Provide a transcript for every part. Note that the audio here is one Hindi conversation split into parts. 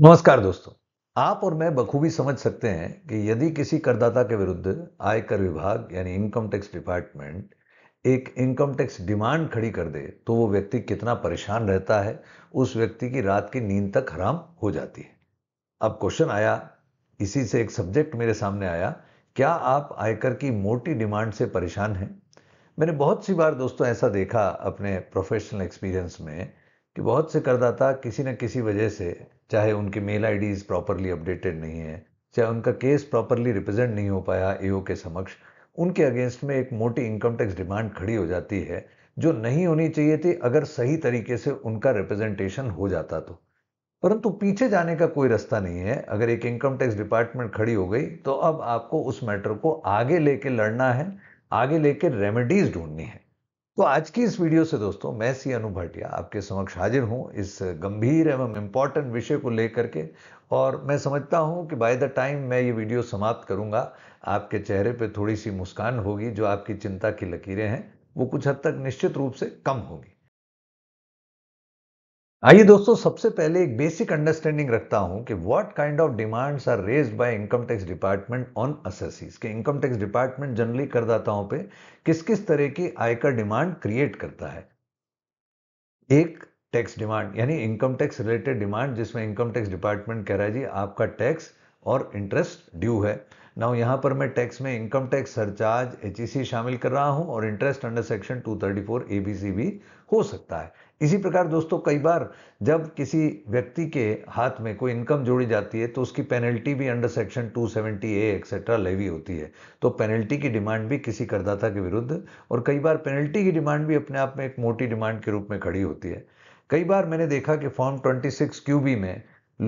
नमस्कार दोस्तों आप और मैं बखूबी समझ सकते हैं कि यदि किसी करदाता के विरुद्ध आयकर विभाग यानी इनकम टैक्स डिपार्टमेंट एक इनकम टैक्स डिमांड खड़ी कर दे तो वो व्यक्ति कितना परेशान रहता है उस व्यक्ति की रात की नींद तक हराम हो जाती है अब क्वेश्चन आया इसी से एक सब्जेक्ट मेरे सामने आया क्या आप आयकर की मोटी डिमांड से परेशान हैं मैंने बहुत सी बार दोस्तों ऐसा देखा अपने प्रोफेशनल एक्सपीरियंस में कि बहुत से करदाता किसी न किसी वजह से चाहे उनकी मेल आईडीज प्रॉपरली अपडेटेड नहीं है चाहे उनका केस प्रॉपरली रिप्रेजेंट नहीं हो पाया एओ e के समक्ष उनके अगेंस्ट में एक मोटी इनकम टैक्स डिमांड खड़ी हो जाती है जो नहीं होनी चाहिए थी अगर सही तरीके से उनका रिप्रेजेंटेशन हो जाता तो परंतु पीछे जाने का कोई रास्ता नहीं है अगर एक इनकम टैक्स डिपार्टमेंट खड़ी हो गई तो अब आपको उस मैटर को आगे लेके लड़ना है आगे लेके रेमेडीज ढूंढनी है तो आज की इस वीडियो से दोस्तों मैं सी अनु भाटिया आपके समक्ष हाजिर हूं इस गंभीर एवं इम्पॉर्टेंट विषय को लेकर के और मैं समझता हूं कि बाय द टाइम मैं ये वीडियो समाप्त करूंगा आपके चेहरे पे थोड़ी सी मुस्कान होगी जो आपकी चिंता की लकीरें हैं वो कुछ हद तक निश्चित रूप से कम होगी आइए दोस्तों सबसे पहले एक बेसिक अंडरस्टैंडिंग रखता हूं कि what kind of demands are raise by income tax department on assessees के इनकम टैक्स डिपार्टमेंट जनरली करदाताओं पे किस किस तरह की आयकर डिमांड क्रिएट करता है एक टैक्स डिमांड यानी इनकम टैक्स रिलेटेड डिमांड जिसमें इनकम टैक्स डिपार्टमेंट कह रहा है जी आपका टैक्स और इंटरेस्ट ड्यू है ना यहां पर मैं टैक्स में इनकम टैक्स सरचार्ज एच शामिल कर रहा हूं और interest under section 234 thirty B भी हो सकता है इसी प्रकार दोस्तों कई बार जब किसी व्यक्ति के हाथ में कोई इनकम जोड़ी जाती है तो उसकी पेनल्टी भी under section 270 A etcetera levy होती है तो पेनल्टी की डिमांड भी किसी करदाता के विरुद्ध और कई बार पेनल्टी की डिमांड भी अपने आप में एक मोटी डिमांड के रूप में खड़ी होती है कई बार मैंने देखा कि फॉर्म 26 क्यूबी में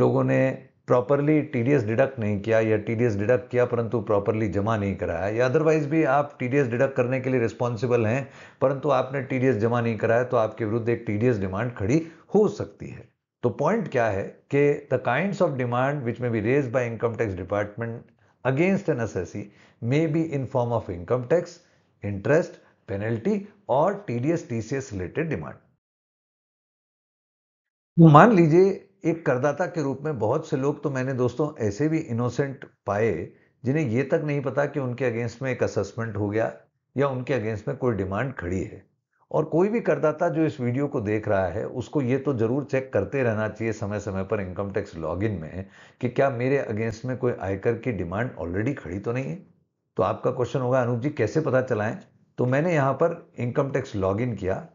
लोगों ने प्रॉपरली टीडीएस डिडक्ट नहीं किया या टीडीएस डिडक्ट किया परंतु प्रॉपरली जमा नहीं कराया या अदरवाइज भी आप टीडीएस डिडक्ट करने के लिए रिस्पॉन्सिबल हैं परंतु आपने टीडीएस जमा नहीं कराया तो आपके विरुद्ध एक टीडीएस डिमांड खड़ी हो सकती है तो पॉइंट क्या है कि the kind of demand which may be raise by income tax department against an S may be in form of income tax interest penalty और टीडीएस टीसीएस रिलेटेड डिमांड मान लीजिए एक करदाता के रूप में बहुत से लोग तो मैंने दोस्तों ऐसे भी इनोसेंट पाए जिन्हें ये तक नहीं पता कि उनके अगेंस्ट में एक असेसमेंट हो गया या उनके अगेंस्ट में कोई डिमांड खड़ी है और कोई भी करदाता जो इस वीडियो को देख रहा है उसको ये तो जरूर चेक करते रहना चाहिए समय समय पर इनकम टैक्स लॉगिन में कि क्या मेरे अगेंस्ट में कोई आयकर की डिमांड ऑलरेडी खड़ी तो नहीं है तो आपका क्वेश्चन होगा अनूप जी कैसे पता चलाएं तो मैंने यहां पर इनकम टैक्स लॉगिन किया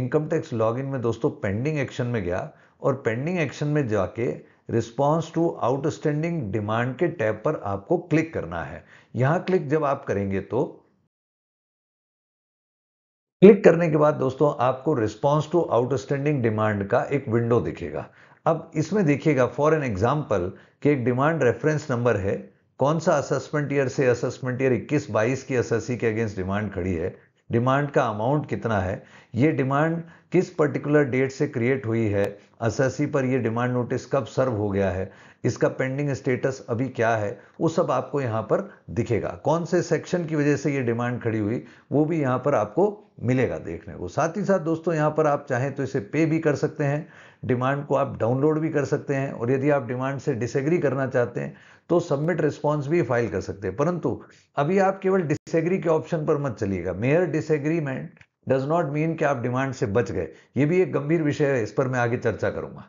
इनकम टैक्स लॉगिन में दोस्तों पेंडिंग एक्शन में गया और पेंडिंग एक्शन में जाके रिस्पॉन्स टू आउटस्टैंडिंग डिमांड के टैब पर आपको क्लिक करना है यहां क्लिक जब आप करेंगे तो क्लिक करने के बाद दोस्तों आपको रिस्पॉन्स टू आउटस्टैंडिंग डिमांड का एक विंडो दिखेगा अब इसमें देखिएगा फॉर एन एग्जाम्पल कि एक डिमांड रेफरेंस नंबर है कौन सा असेसमेंट ईयर से असेसमेंट ईयर 21 22 की एस के अगेंस्ट डिमांड खड़ी है डिमांड का अमाउंट कितना है ये डिमांड किस पर्टिकुलर डेट से क्रिएट हुई है एसएससी पर यह डिमांड नोटिस कब सर्व हो गया है इसका पेंडिंग स्टेटस अभी क्या है वो सब आपको यहाँ पर दिखेगा कौन से सेक्शन की वजह से ये डिमांड खड़ी हुई वो भी यहाँ पर आपको मिलेगा देखने को साथ ही साथ दोस्तों यहाँ पर आप चाहें तो इसे पे भी कर सकते हैं डिमांड को आप डाउनलोड भी कर सकते हैं और यदि आप डिमांड से डिसएग्री करना चाहते हैं तो सबमिट रिस्पॉन्स भी फाइल कर सकते हैं परंतु अभी आप केवल डिसएग्री के ऑप्शन पर मत चलिएगा mere disagreement does not mean कि आप डिमांड से बच गए यह भी एक गंभीर विषय है इस पर मैं आगे चर्चा करूंगा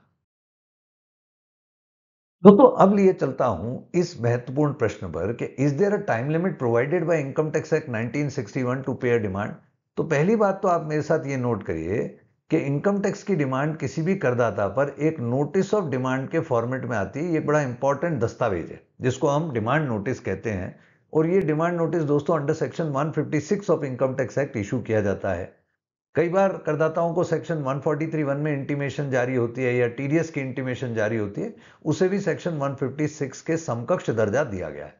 दोस्तों तो अब लिए चलता हूं इस महत्वपूर्ण प्रश्न पर कि is there a time limit provided by income tax act 1961 to pay demand तो पहली बात तो आप मेरे साथ ये नोट करिए कि इनकम टैक्स की डिमांड किसी भी करदाता पर एक नोटिस ऑफ डिमांड के फॉर्मेट में आती है ये बड़ा इंपॉर्टेंट दस्तावेज है जिसको हम डिमांड नोटिस कहते हैं और ये डिमांड नोटिस दोस्तों under section 156 of income tax act issue किया जाता है कई बार करदाताओं को सेक्शन वन में इंटीमेशन जारी होती है या टीडीएस की इंटीमेशन जारी होती है उसे भी सेक्शन 156 के समकक्ष दर्जा दिया गया है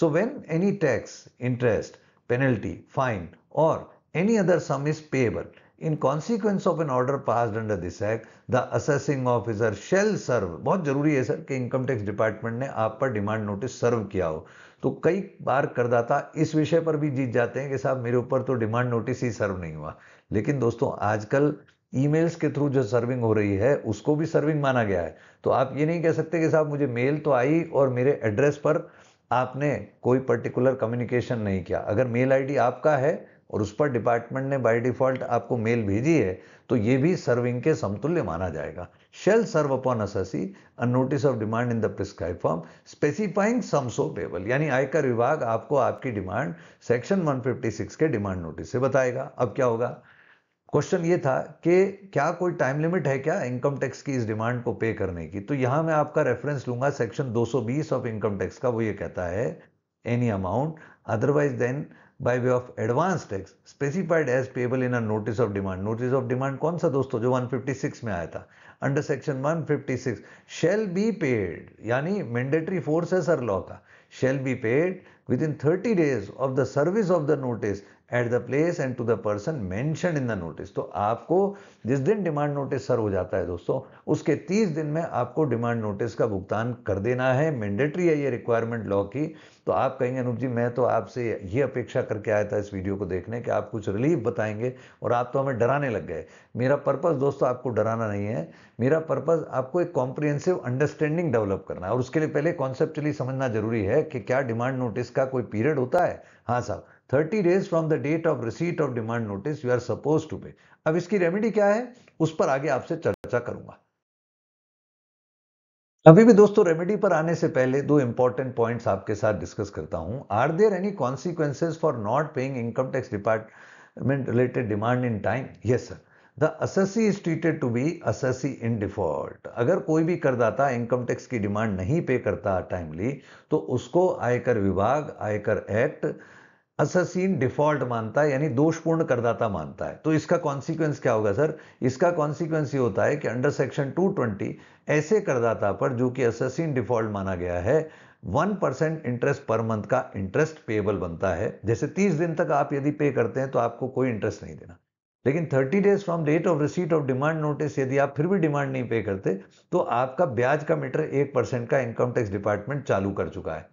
so when any tax interest penalty fine और any other sum is payable in consequence of an order pass under this act the assessing officer shall serve बहुत जरूरी है सर कि इनकम टैक्स डिपार्टमेंट ने आप पर डिमांड नोटिस सर्व किया हो तो कई बार करदाता इस विषय पर भी जीत जाते हैं कि साहब मेरे ऊपर तो डिमांड नोटिस ही सर्व नहीं हुआ लेकिन दोस्तों आजकल ईमेल्स के थ्रू जो सर्विंग हो रही है उसको भी सर्विंग माना गया है तो आप ये नहीं कह सकते कि साहब मुझे मेल तो आई और मेरे एड्रेस पर आपने कोई पर्टिकुलर कम्युनिकेशन नहीं किया अगर मेल आईडी आपका है और उस पर डिपार्टमेंट ने बाय डिफॉल्ट आपको मेल भेजी है तो ये भी सर्विंग के समतुल्य माना जाएगा shell serve upon assessee a notice of demand in the prescribe form specifying sum so payable यानी आयकर विभाग आपको आपकी डिमांड सेक्शन 156 के डिमांड नोटिस से बताएगा अब क्या होगा क्वेश्चन ये था कि क्या कोई टाइम लिमिट है क्या इनकम टैक्स की इस डिमांड को पे करने की तो यहां मैं आपका रेफरेंस लूंगा सेक्शन 220 ऑफ इनकम टैक्स का वो ये कहता है any amount otherwise than by way of advance tax specified as payable in a notice of demand notice of demand कौन सा दोस्तों जो 156 में आया था under section 156 shall be paid यानी मैंडेटरी फोर्स है सर लॉ का shall be paid within thirty days of the service of the notice at the place and to the person mention in the notice तो आपको जिस दिन डिमांड नोटिस सर हो जाता है दोस्तों उसके तीस दिन में आपको डिमांड नोटिस का भुगतान कर देना है मैंडेटरी है ये रिक्वायरमेंट लॉ की तो आप कहेंगे अनूप जी मैं तो आपसे ये अपेक्षा करके आया था इस वीडियो को देखने कि आप कुछ रिलीफ बताएंगे और आप तो हमें डराने लग गए मेरा पर्पज दोस्तों आपको डराना नहीं है मेरा पर्पज आपको एक कॉम्प्रिहेंसिव अंडरस्टैंडिंग डेवलप करना है और उसके लिए पहले कॉन्सेप्चुअली समझना जरूरी है कि क्या डिमांड नोटिस का कोई पीरियड होता है हाँ साहब thirty days from the date of receipt of demand notice you are suppose to pay अब इसकी रेमेडी क्या है उस पर आगे आपसे चर्चा करूंगा अभी भी दोस्तों रेमेडी पर आने से पहले दो इंपॉर्टेंट पॉइंट्स आपके साथ डिस्कस करता हूं are there any consequences for not paying income tax department related demand in time yes sir the assessee is treated to be assessee in default अगर कोई भी करदाता इनकम टैक्स की डिमांड नहीं पे करता टाइमली तो उसको आयकर विभाग आयकर एक्ट अससीन डिफॉल्ट मानता है यानी दोषपूर्ण करदाता मानता है तो इसका कॉन्सिक्वेंस क्या होगा सर इसका कॉन्सिक्वेंस ये होता है कि अंडर सेक्शन 220 ऐसे करदाता पर जो कि अससीन डिफॉल्ट माना गया है one percent interest per month का इंटरेस्ट पेएबल बनता है जैसे तीस दिन तक आप यदि पे करते हैं तो आपको कोई इंटरेस्ट नहीं देना लेकिन thirty days from date of receipt of demand notice यदि आप फिर भी डिमांड नहीं पे करते तो आपका ब्याज का मीटर एक परसेंट का इनकम टैक्स डिपार्टमेंट चालू कर चुका है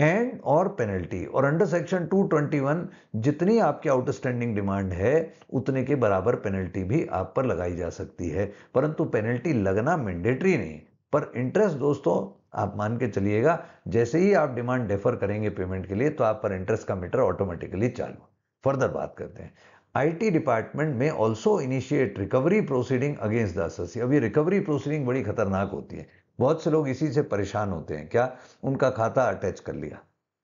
एंड और पेनल्टी और अंडर सेक्शन 221 जितनी आपकी आउटस्टैंडिंग डिमांड है उतने के बराबर पेनल्टी भी आप पर लगाई जा सकती है परंतु पेनल्टी लगना मैंडेटरी नहीं पर इंटरेस्ट दोस्तों आप मान के चलिएगा जैसे ही आप डिमांड डेफर करेंगे पेमेंट के लिए तो आप पर इंटरेस्ट का मीटर ऑटोमेटिकली चालू फर्दर बात करते हैं IT department may also initiate recovery proceeding against the अब ये रिकवरी प्रोसीडिंग बड़ी खतरनाक होती है बहुत से लोग इसी से परेशान होते हैं क्या उनका खाता अटैच कर लिया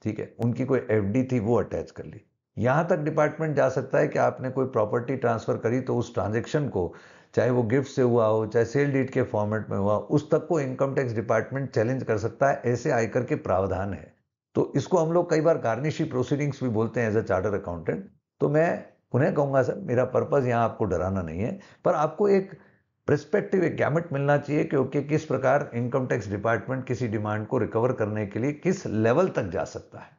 ठीक है उनकी कोई एफ थी वो अटैच कर ली यहां तक डिपार्टमेंट जा सकता है कि आपने कोई प्रॉपर्टी ट्रांसफ़र करी तो उस ट्रांजेक्शन को चाहे वो गिफ्ट से हुआ हो चाहे सेल डीट के फॉर्मेट में हुआ उस तक को इनकम टैक्स डिपार्टमेंट चैलेंज कर सकता है ऐसे आयकर के प्रावधान है तो इसको हम लोग कई बार गार्निशी प्रोसीडिंग्स भी बोलते हैं एज अ चार्टर अकाउंटेंट तो मैं उन्हें कहूंगा सर मेरा पर्पज़ यहाँ आपको डराना नहीं है पर आपको एक प्रस्पेक्टिव एक गैमेट मिलना चाहिए कि ओके किस प्रकार इनकम टैक्स डिपार्टमेंट किसी डिमांड को रिकवर करने के लिए किस लेवल तक जा सकता है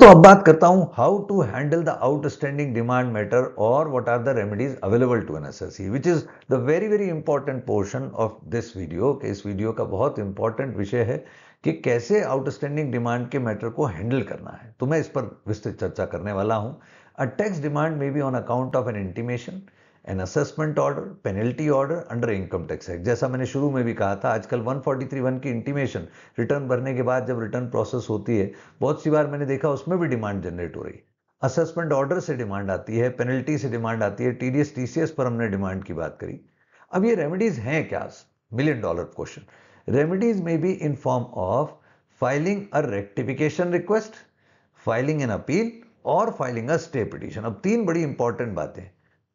तो अब बात करता हूं how to handle the outstanding demand matter और what are the remedies available to an assessee which is the very very important portion of this video के इस वीडियो का बहुत इंपॉर्टेंट विषय है कि कैसे आउटस्टैंडिंग डिमांड के मैटर को हैंडल करना है तो मैं इस पर विस्तृत चर्चा करने वाला हूं a tax demand may be on account of an intimation an assessment order penalty order under income tax act जैसा मैंने शुरू में भी कहा था आजकल वन की इंटीमेशन रिटर्न भरने के बाद जब रिटर्न प्रोसेस होती है बहुत सी बार मैंने देखा उसमें भी डिमांड जनरेट हो रही है असेसमेंट ऑर्डर से डिमांड आती है पेनल्टी से डिमांड आती है टीडीएस टीसीएस पर हमने डिमांड की बात करी अब ये रेमेडीज हैं क्या million dollar question remedies may be in form of filing a rectification request filing an appeal और फाइलिंग अ स्टे पिटिशन अब तीन बड़ी इंपॉर्टेंट बातें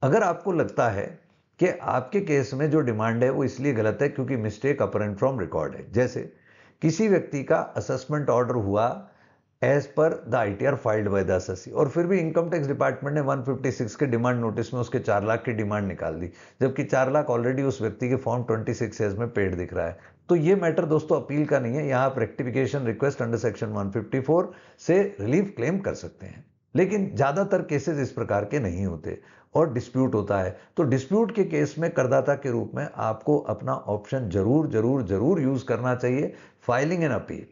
अगर आपको लगता है कि आपके केस में जो डिमांड है वो इसलिए गलत है क्योंकि मिस्टेक अपरेंट फ्रॉम रिकॉर्ड है जैसे किसी व्यक्ति का असेसमेंट ऑर्डर हुआ as per the I T R filed by the assessee और फिर भी इनकम टैक्स डिपार्टमेंट ने 156 के डिमांड नोटिस में उसके चार लाख की डिमांड निकाल दी जबकि चार लाख ऑलरेडी उस व्यक्ति के फॉर्म 26 एज में पेड दिख रहा है तो ये मैटर दोस्तों अपील का नहीं है यहाँ आप रेक्टिफिकेशन रिक्वेस्ट अंडर सेक्शन 154 से रिलीफ क्लेम कर सकते हैं लेकिन ज़्यादातर केसेस इस प्रकार के नहीं होते और डिस्प्यूट होता है तो डिस्प्यूट के केस में करदाता के रूप में आपको अपना ऑप्शन जरूर जरूर जरूर यूज करना चाहिए filing an appeal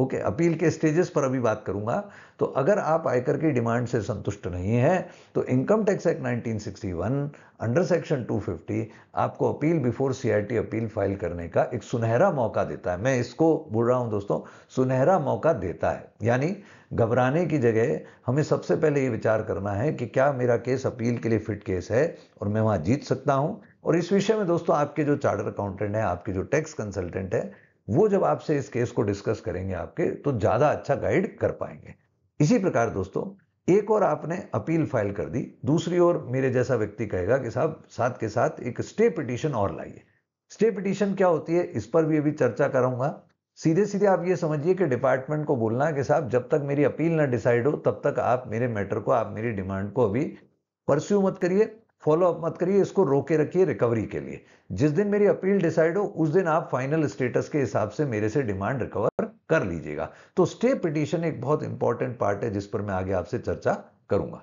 okay okay, appeal के स्टेजेस पर अभी बात करूंगा तो अगर आप आयकर की डिमांड से संतुष्ट नहीं है तो income tax act 1961 under section 250 आपको appeal before CIT appeal file करने का एक सुनहरा मौका देता है मैं इसको बोल रहा हूं दोस्तों सुनहरा मौका देता है यानी घबराने की जगह हमें सबसे पहले ये विचार करना है कि क्या मेरा केस अपील के लिए फिट केस है और मैं वहाँ जीत सकता हूँ और इस विषय में दोस्तों आपके जो चार्टर अकाउंटेंट हैं आपके जो टैक्स कंसल्टेंट है वो जब आपसे इस केस को डिस्कस करेंगे आपके तो ज़्यादा अच्छा गाइड कर पाएंगे इसी प्रकार दोस्तों एक और आपने अपील फाइल कर दी दूसरी ओर मेरे जैसा व्यक्ति कहेगा कि साहब साथ के साथ एक स्टे पिटिशन और लाइए स्टे पिटिशन क्या होती है इस पर भी अभी चर्चा करूंगा सीधे सीधे आप ये समझिए कि डिपार्टमेंट को बोलना कि साहब जब तक मेरी अपील ना डिसाइड हो तब तक आप मेरे मैटर को आप मेरी डिमांड को अभी परस्यू मत करिए फॉलो अप मत करिए इसको रोके रखिए रिकवरी के लिए जिस दिन मेरी अपील डिसाइड हो उस दिन आप फाइनल स्टेटस के हिसाब से मेरे से डिमांड रिकवर कर लीजिएगा तो स्टे पिटिशन एक बहुत इंपॉर्टेंट पार्ट है जिस पर मैं आगे आपसे चर्चा करूंगा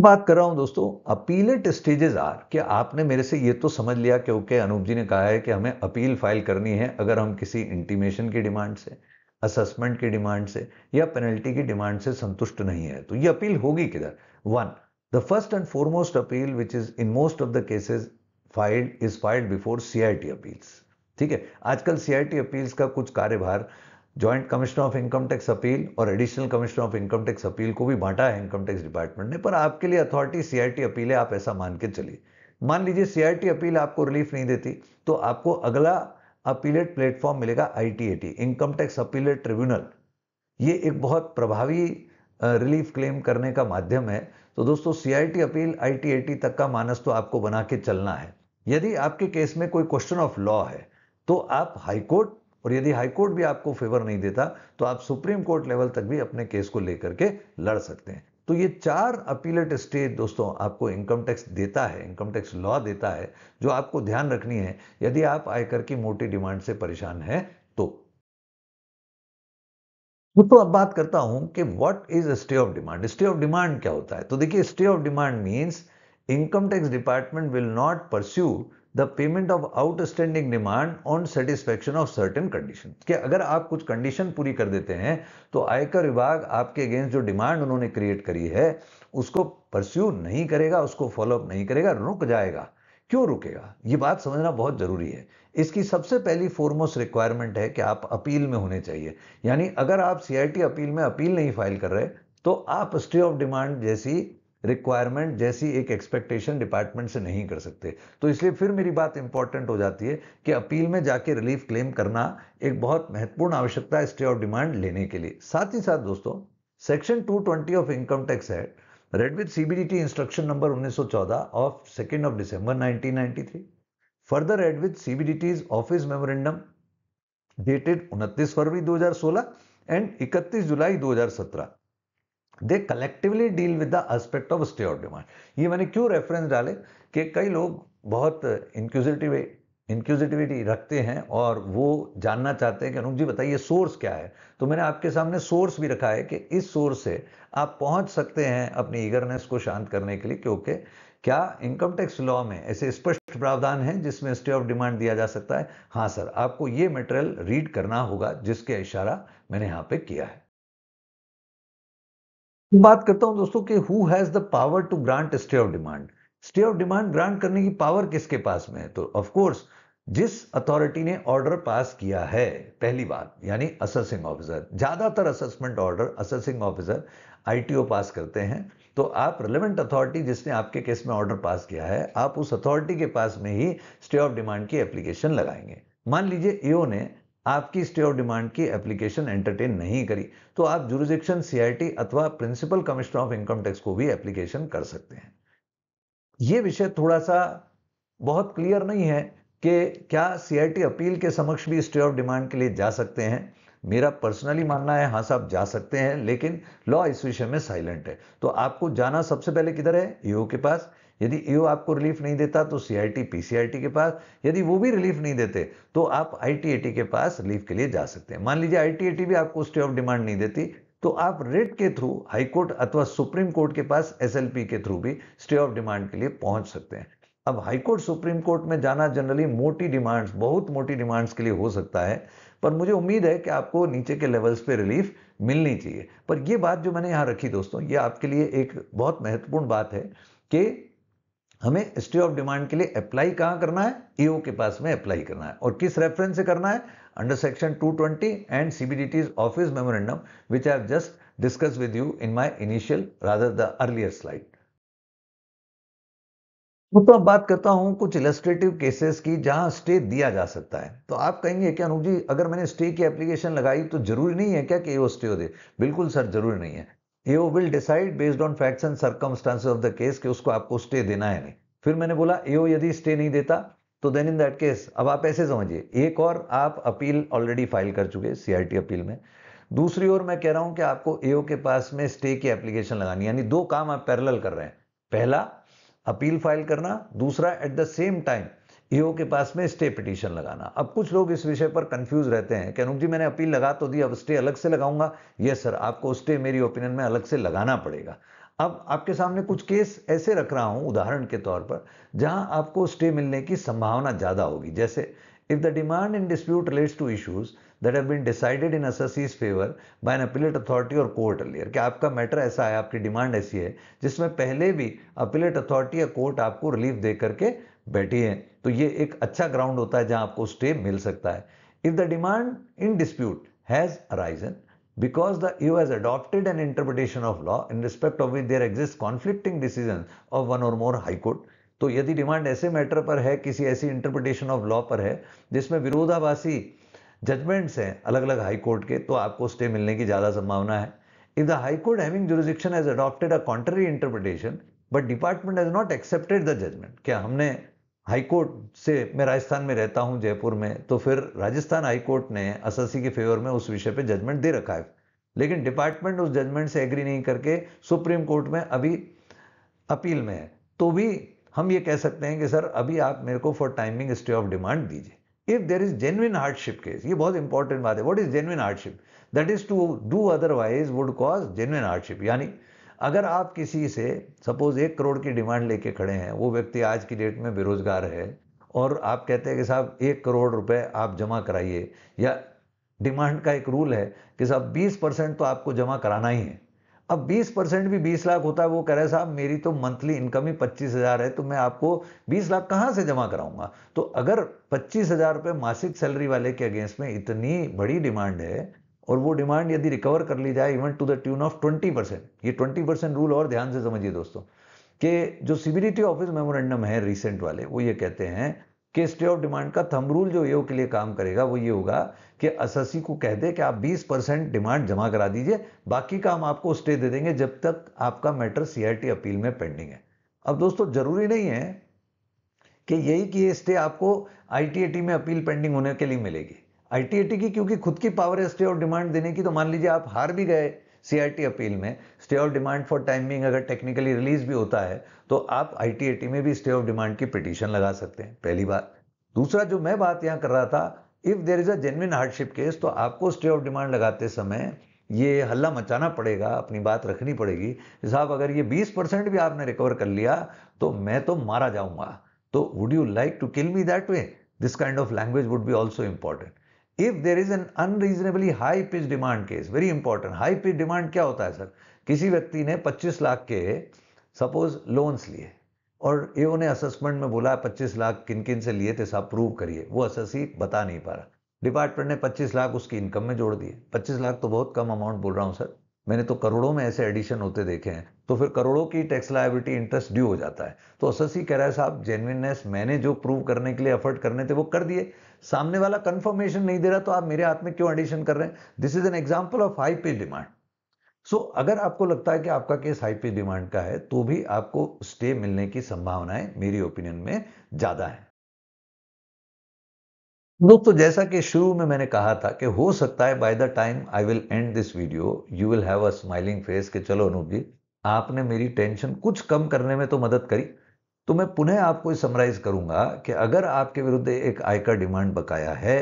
बात कर रहा हूं दोस्तों अपीलेट स्टेजेस आर कि आपने मेरे से ये तो समझ लिया क्योंकि अनूप जी ने कहा है कि हमें अपील फाइल करनी है अगर हम किसी इंटीमेशन की डिमांड से असेसमेंट की डिमांड से या पेनल्टी की डिमांड से संतुष्ट नहीं है तो ये अपील होगी किधर one the first and foremost appeal which is in most of the cases filed is filed before CIT appeals ठीक है आजकल सीआईटी अपील्स का कुछ कार्यभार joint commissioner of income tax appeal और additional commissioner of income tax appeal को भी बांटा है इनकम टैक्स डिपार्टमेंट ने पर आपके लिए अथॉरिटी सीआईटी अपील है आप ऐसा मान के चलिए मान लीजिए सीआईटी अपील आपको रिलीफ नहीं देती तो आपको अगला अपीलेट प्लेटफॉर्म मिलेगा ITAT income tax appellate tribunal ये एक बहुत प्रभावी रिलीफ क्लेम करने का माध्यम है तो दोस्तों सीआईटी अपील आईटीएटी तक का मानस तो आपको बना के चलना है यदि आपके केस में कोई क्वेश्चन ऑफ लॉ है तो आप हाईकोर्ट और यदि हाईकोर्ट भी आपको फेवर नहीं देता तो आप सुप्रीम कोर्ट लेवल तक भी अपने केस को लेकर के लड़ सकते हैं तो ये चार अपीलेट स्टेज दोस्तों आपको इनकम टैक्स देता है इनकम टैक्स लॉ देता है जो आपको ध्यान रखनी है यदि आप आयकर की मोटी डिमांड से परेशान है तो तो अब बात करता हूं कि what is stay of demand stay of demand क्या होता है तो देखिए stay of demand means income tax department will not pursue the payment of outstanding demand on satisfaction of certain condition कि अगर आप कुछ कंडीशन पूरी कर देते हैं तो आयकर विभाग आपके अगेंस्ट जो डिमांड उन्होंने क्रिएट करी है उसको परस्यू नहीं करेगा उसको फॉलोअप नहीं करेगा रुक जाएगा क्यों रुकेगा ये बात समझना बहुत जरूरी है इसकी सबसे पहली फॉरमोस्ट रिक्वायरमेंट है कि आप अपील में होने चाहिए यानी अगर आप सीआईटी अपील में अपील नहीं फाइल कर रहे तो आप स्टे ऑफ डिमांड जैसी रिक्वायरमेंट जैसी एक एक्सपेक्टेशन डिपार्टमेंट से नहीं कर सकते तो इसलिए फिर मेरी बात इंपॉर्टेंट हो जाती है कि अपील में जाके रिलीफ क्लेम करना एक बहुत महत्वपूर्ण आवश्यकता है स्टे ऑफ डिमांड लेने के लिए साथ ही साथ दोस्तों section 220 of income tax act read with CBDT instruction number 1914 of second of December 1993 further read with CBDT's office memorandum dated 29 फरवरी 2016 and 31 July 2017 they collectively deal with the aspect of stay of demand ये मैंने क्यों रेफरेंस डाले कि कई लोग बहुत इंक्यूजिटिव इंक्यूजिटिविटी रखते हैं और वो जानना चाहते हैं कि अनूप जी बताइए सोर्स क्या है तो मैंने आपके सामने सोर्स भी रखा है कि इस सोर्स से आप पहुंच सकते हैं अपनी ईगरनेस को शांत करने के लिए क्योंकि क्या इनकम टैक्स लॉ में ऐसे स्पष्ट प्रावधान हैं जिसमें स्टे ऑफ डिमांड दिया जा सकता है हाँ सर आपको ये मटेरियल रीड करना होगा जिसके इशारा मैंने यहाँ पे किया है बात करता हूं दोस्तों कि who has the power to grant stay of demand stay of demand grant करने की पावर किसके पास में है तो ऑफ कोर्स जिस अथॉरिटी ने ऑर्डर पास किया है पहली बात यानी असेसिंग ऑफिसर ज्यादातर assessment order assessing officer ITO pass करते हैं तो आप रिलेवेंट अथॉरिटी जिसने आपके केस में ऑर्डर पास किया है आप उस अथॉरिटी के पास में ही स्टे ऑफ डिमांड की एप्लीकेशन लगाएंगे मान लीजिए ईओ ने आपकी स्टे ऑफ डिमांड की एप्लीकेशन एंटरटेन नहीं करी तो आप जुरिडिक्शन सीआईटी अथवा principal commissioner of income tax को भी एप्लीकेशन कर सकते हैं यह विषय थोड़ा सा बहुत क्लियर नहीं है कि क्या सीआईटी अपील के समक्ष भी स्टे ऑफ डिमांड के लिए जा सकते हैं मेरा पर्सनली मानना है हाँ साहब जा सकते हैं लेकिन लॉ इस विषय में साइलेंट है तो आपको जाना सबसे पहले किधर है ईओ के पास यदि ईओ e आपको रिलीफ नहीं देता तो सीआईटी टी के पास यदि वो भी रिलीफ नहीं देते तो आप टी के पास रिलीफ के लिए जा सकते हैं मान लीजिए टी भी आपको स्टे ऑफ डिमांड नहीं देती तो आप रेट के थ्रू हाईकोर्ट अथवा सुप्रीम कोर्ट के पास एसएलपी के थ्रू भी स्टे ऑफ डिमांड के लिए पहुंच सकते हैं अब हाईकोर्ट सुप्रीम कोर्ट में जाना जनरली मोटी डिमांड्स बहुत मोटी डिमांड्स के लिए हो सकता है पर मुझे उम्मीद है कि आपको नीचे के लेवल्स पे रिलीफ मिलनी चाहिए पर यह बात जो मैंने यहाँ रखी दोस्तों ये आपके लिए एक बहुत महत्वपूर्ण बात है कि हमें स्टे ऑफ डिमांड के लिए अप्लाई कहाँ करना है ईओ e के पास में अप्लाई करना है और किस रेफरेंस से करना है under section 220 and CBDT's office memorandum which I just discuss with you in my initial rather the earlier slide तो अब बात करता हूं कुछ इलस्ट्रेटिव केसेस की जहां स्टे दिया जा सकता है तो आप कहेंगे कि अनुप जी अगर मैंने स्टे की एप्लीकेशन लगाई तो जरूरी नहीं है क्या कि वो e स्टे हो दे बिल्कुल सर जरूरी नहीं है A will decide based on facts and circumstances of the case कि उसको आपको स्टे देना है नहीं फिर मैंने बोला ए यदि स्टे नहीं देता तो देन इन दैट केस अब आप ऐसे समझिए एक और आप अपील ऑलरेडी फाइल कर चुके सीआईटी अपील में दूसरी ओर मैं कह रहा हूं कि आपको एओ के पास में स्टे की एप्लीकेशन लगानी यानी दो काम आप पैरल कर रहे हैं पहला अपील फाइल करना दूसरा at the same time EO के पास में स्टे पिटीशन लगाना अब कुछ लोग इस विषय पर कंफ्यूज रहते हैं कि अनुप जी मैंने अपील लगा तो दी अब स्टे अलग से लगाऊंगा यस सर आपको स्टे मेरी ओपिनियन में अलग से लगाना पड़ेगा अब आपके सामने कुछ केस ऐसे रख रहा हूं उदाहरण के तौर पर जहां आपको स्टे मिलने की संभावना ज्यादा होगी जैसे if the demand in dispute relates to issues that have been decided in assessee's favour by an appellate authority और कोर्ट अलियर कि आपका मैटर ऐसा है आपकी डिमांड ऐसी है जिसमें पहले भी अपीलेट अथॉरिटी या कोर्ट आपको रिलीफ दे करके बैठे हैं तो ये एक अच्छा ग्राउंड होता है जहां आपको स्टे मिल सकता है if the demand in dispute has arisen because the you has adopted an interpretation of law in respect of with there exist conflicting decision of one और मोर हाईकोर्ट तो यदि डिमांड ऐसे मैटर पर है किसी ऐसी इंटरप्रिटेशन ऑफ लॉ पर है जिसमें विरोधाभासी जजमेंट्स हैं अलग अलग हाई कोर्ट के तो आपको स्टे मिलने की ज़्यादा संभावना है if the high court having jurisdiction has adopted a contrary interpretation but department has not accepted the judgement क्या हमने हाईकोर्ट से मैं राजस्थान में रहता हूं जयपुर में तो फिर राजस्थान हाईकोर्ट ने अससी के फेवर में उस विषय पे जजमेंट दे रखा है लेकिन डिपार्टमेंट उस जजमेंट से एग्री नहीं करके सुप्रीम कोर्ट में अभी अपील में है तो भी हम ये कह सकते हैं कि सर अभी आप मेरे को for timing stay of demand दीजिए if there is genuine hardship case ये बहुत इंपॉर्टेंट बात है what is genuine hardship that is to do otherwise would cause genuine hardship यानी अगर आप किसी से सपोज एक करोड़ की डिमांड लेके खड़े हैं वो व्यक्ति आज की डेट में बेरोजगार है और आप कहते हैं कि साहब एक करोड़ रुपए आप जमा कराइए या डिमांड का एक रूल है कि साहब बीस परसेंट तो आपको जमा कराना ही है अब बीस परसेंट भी बीस लाख होता है वो कह रहे साहब मेरी तो मंथली इनकम ही पच्चीस हज़ार है तो मैं आपको बीस लाख कहाँ से जमा कराऊंगा तो अगर पच्चीस हज़ार रुपये मासिक सैलरी वाले के अगेंस्ट में इतनी बड़ी डिमांड है और वो डिमांड यदि रिकवर कर ली जाए even to the tune of twenty percent ये ट्वेंटी परसेंट रूल और ध्यान से समझिए दोस्तों कि जो सिबिलिटी ऑफिस मेमोरेंडम है रिसेंट वाले वो ये कहते हैं कि स्टे ऑफ डिमांड का थम रूल जो ये के लिए काम करेगा वो ये होगा कि अससी को कह दे कि आप 20 परसेंट डिमांड जमा करा दीजिए बाकी का हम आपको स्टे दे देंगे जब तक आपका मैटर सीआरटी अपील में पेंडिंग है अब दोस्तों जरूरी नहीं है कि यही कि ये स्टे आपको आईटीएटी में अपील पेंडिंग होने के लिए मिलेगी आईटीआईटी की क्योंकि खुद की पावर है स्टे ऑफ डिमांड देने की तो मान लीजिए आप हार भी गए सीआईटी अपील में stay of demand for timing अगर टेक्निकली रिलीज भी होता है तो आप आईटीआईटी में भी स्टे ऑफ डिमांड की पिटीशन लगा सकते हैं पहली बात दूसरा जो मैं बात यहां कर रहा था if there is a genuine hardship case तो आपको स्टे ऑफ डिमांड लगाते समय ये हल्ला मचाना पड़ेगा अपनी बात रखनी पड़ेगी साहब अगर ये 20 परसेंट भी आपने रिकवर कर लिया तो मैं तो मारा जाऊंगा तो would you like to kill me that way this kind of language would be also important if there is an unreasonably high pitch demand case very important high pitch demand क्या होता है सर किसी व्यक्ति ने 25 लाख के सपोज लोन्स लिए और ये उन्हें असेसमेंट में बोला 25 लाख किन किन से लिए थे साहब प्रूव करिए वो अससी बता नहीं पा रहा डिपार्टमेंट ने 25 लाख उसकी इनकम में जोड़ दिए 25 लाख तो बहुत कम अमाउंट बोल रहा हूँ सर मैंने तो करोड़ों में ऐसे एडिशन होते देखे हैं तो फिर करोड़ों की टैक्स लाइबिलिटी इंटरेस्ट ड्यू हो जाता है तो सी कह रहा है साहब जेनविननेस मैंने जो प्रूव करने के लिए एफर्ट करने थे वो कर दिए सामने वाला कंफर्मेशन नहीं दे रहा तो आप मेरे हाथ में क्यों एडिशन कर रहे हैं this is an example of high pay demand so अगर आपको लगता है कि आपका केस हाई पे डिमांड का है तो भी आपको स्टे मिलने की संभावनाएं मेरी ओपिनियन में ज़्यादा है दोस्तों तो जैसा कि शुरू में मैंने कहा था कि हो सकता है by the time I will end this video you will have a smiling face कि चलो अनूप जी आपने मेरी टेंशन कुछ कम करने में तो मदद करी तो मैं पुनः आपको समराइज करूंगा कि अगर आपके विरुद्ध एक आय का डिमांड बकाया है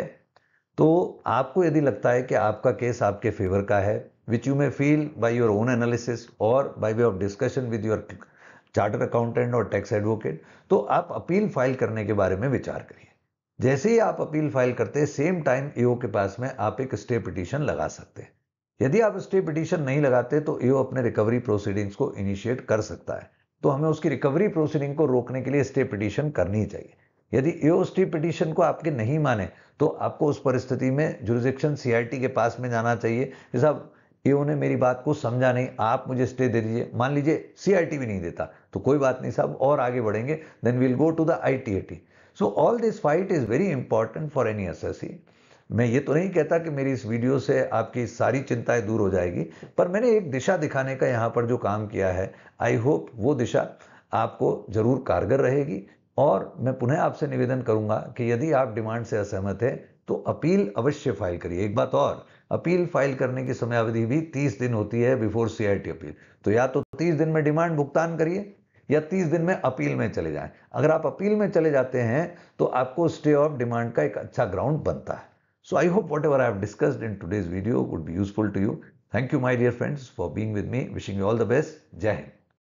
तो आपको यदि लगता है कि आपका केस आपके फेवर का है which you may feel by your own analysis और by way of discussion with your charter accountant और टैक्स एडवोकेट तो आप अपील फाइल करने के बारे में विचार करिए जैसे ही आप अपील फाइल करते सेम टाइम ईओ के पास में आप एक स्टे पिटीशन लगा सकते हैं यदि आप स्टे पिटीशन नहीं लगाते तो ईओ e अपने रिकवरी प्रोसीडिंग्स को इनिशिएट कर सकता है तो हमें उसकी रिकवरी प्रोसीडिंग को रोकने के लिए स्टे पिटीशन करनी चाहिए यदि ईओ स्टे पिटीशन को आपके नहीं माने तो आपको उस परिस्थिति में जुरिडिक्शन सीआईटी के पास में जाना चाहिए साहब ईओ e ने मेरी बात को समझा नहीं आप मुझे स्टे दे दीजिए मान लीजिए सीआईटी भी नहीं देता तो कोई बात नहीं साहब और आगे बढ़ेंगे then we'll go to the ITAT so all this fight is very important for any SSC मैं ये तो नहीं कहता कि मेरी इस वीडियो से आपकी सारी चिंताएं दूर हो जाएगी पर मैंने एक दिशा दिखाने का यहाँ पर जो काम किया है आई होप वो दिशा आपको ज़रूर कारगर रहेगी और मैं पुनः आपसे निवेदन करूंगा कि यदि आप डिमांड से असहमत हैं तो अपील अवश्य फाइल करिए एक बात और अपील फाइल करने की समयावधि भी 30 दिन होती है बिफोर सीआईटी अपील तो या तो 30 दिन में डिमांड भुगतान करिए या तीस दिन में अपील में चले जाएं अगर आप अपील में चले जाते हैं तो आपको स्टे ऑफ डिमांड का एक अच्छा ग्राउंड बनता है so I hope whatever I have discussed in today's video would be useful to you thank you my dear friends for being with me wishing you all the best जय हिंद